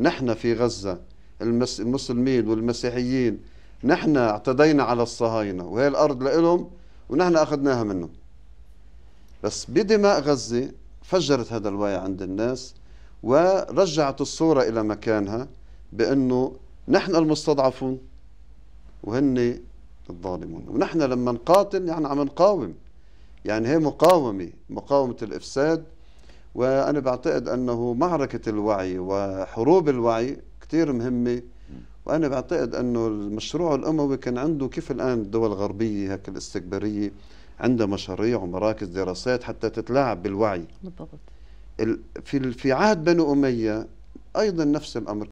نحن في غزة المسلمين والمسيحيين نحن اعتدينا على الصهاينة وهي الأرض لإلهم ونحن أخذناها منهم بس بدماء غزة فجرت هذا الوعي عند الناس ورجعت الصورة إلى مكانها بأنه نحن المستضعفون وهن الظالمون ونحن لما نقاتل يعني عم نقاوم يعني هي مقاومة مقاومة الإفساد وأنا بعتقد أنه معركة الوعي وحروب الوعي كثير مهمة وأنا بعتقد أنه المشروع الأموي كان عنده كيف الآن الدول الغربية هيك الاستكبارية عندها مشاريع ومراكز دراسات حتى تتلاعب بالوعي بالضبط في في عهد بنو أمية أيضا نفس الأمر